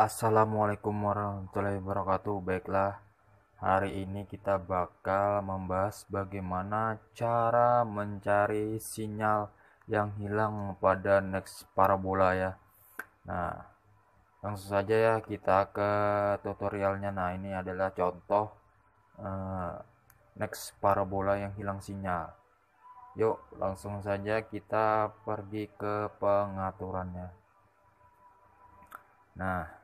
Assalamualaikum warahmatullahi wabarakatuh Baiklah hari ini kita bakal membahas bagaimana cara mencari sinyal yang hilang pada next parabola ya Nah langsung saja ya kita ke tutorialnya Nah ini adalah contoh uh, next parabola yang hilang sinyal Yuk langsung saja kita pergi ke pengaturannya Nah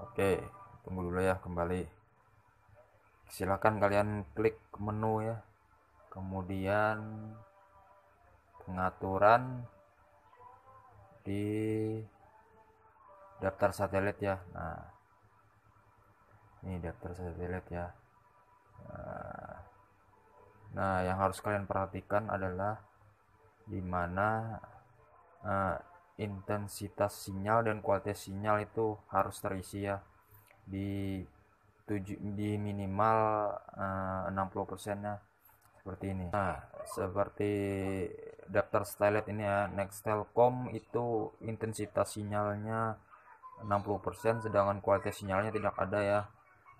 Oke, tunggu dulu ya kembali. Silakan kalian klik menu ya. Kemudian pengaturan di daftar satelit ya. Nah, ini daftar satelit ya. Nah, nah yang harus kalian perhatikan adalah di mana eh, intensitas sinyal dan kualitas sinyal itu harus terisi ya di tujuh di minimal eh, uh, 60% ya seperti ini nah seperti daftar stylet ini ya next telkom itu intensitas sinyalnya 60% sedangkan kualitas sinyalnya tidak ada ya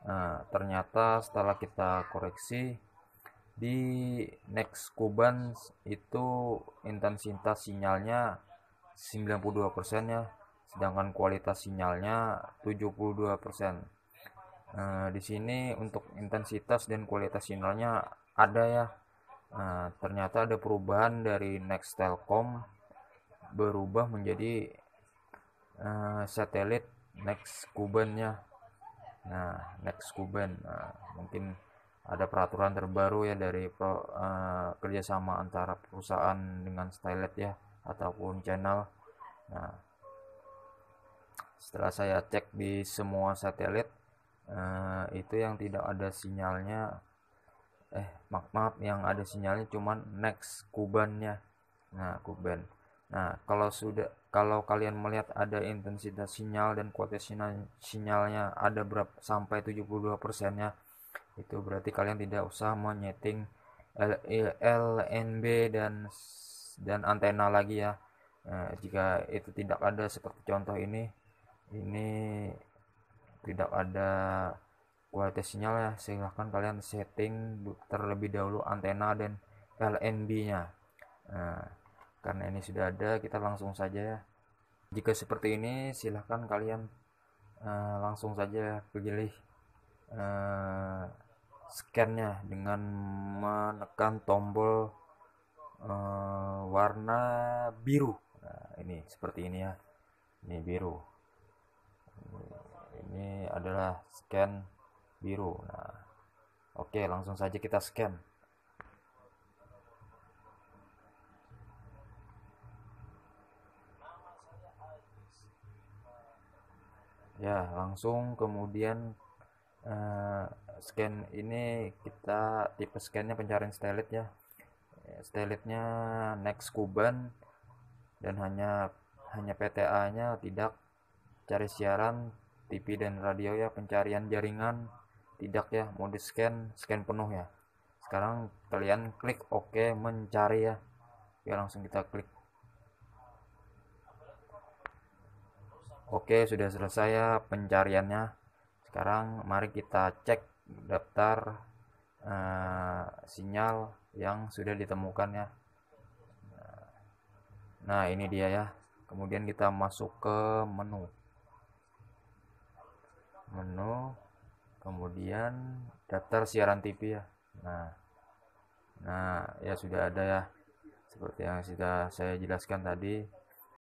nah, ternyata setelah kita koreksi di next kuban itu intensitas sinyalnya 92% ya sedangkan kualitas sinyalnya 72% Nah, eh, di sini untuk intensitas dan kualitas sinyalnya ada ya. Nah, ternyata ada perubahan dari Next Telkom berubah menjadi uh, satelit Next Kuban ya. Nah, Next Kuban nah, mungkin ada peraturan terbaru ya dari pro, uh, kerjasama antara perusahaan dengan Stylet ya ataupun channel nah setelah saya cek di semua satelit eh, itu yang tidak ada sinyalnya eh maaf, maaf yang ada sinyalnya cuman next kubannya nah kuban nah kalau sudah kalau kalian melihat ada intensitas sinyal dan kualitas sinyal, sinyalnya ada berapa sampai 72 persennya itu berarti kalian tidak usah menyeting LNB dan dan antena lagi ya nah, jika itu tidak ada seperti contoh ini ini tidak ada kualitas sinyal ya silahkan kalian setting terlebih dahulu antena dan LNB nya nah, karena ini sudah ada kita langsung saja ya jika seperti ini silahkan kalian uh, langsung saja pilih uh, eh, nya dengan menekan tombol uh, warna biru nah, ini seperti ini ya ini biru ini adalah scan biru nah oke okay, langsung saja kita scan ya langsung kemudian uh, scan ini kita tipe scannya pencarian stylet ya stelitnya next Kuban dan hanya hanya PTA-nya tidak cari siaran TV dan radio ya pencarian jaringan tidak ya mode scan scan penuh ya sekarang kalian klik OK mencari ya ya langsung kita klik Oke sudah selesai ya pencariannya sekarang mari kita cek daftar Eh, sinyal yang sudah ditemukan ya nah ini dia ya kemudian kita masuk ke menu menu kemudian daftar siaran TV ya nah nah ya sudah ada ya seperti yang sudah saya jelaskan tadi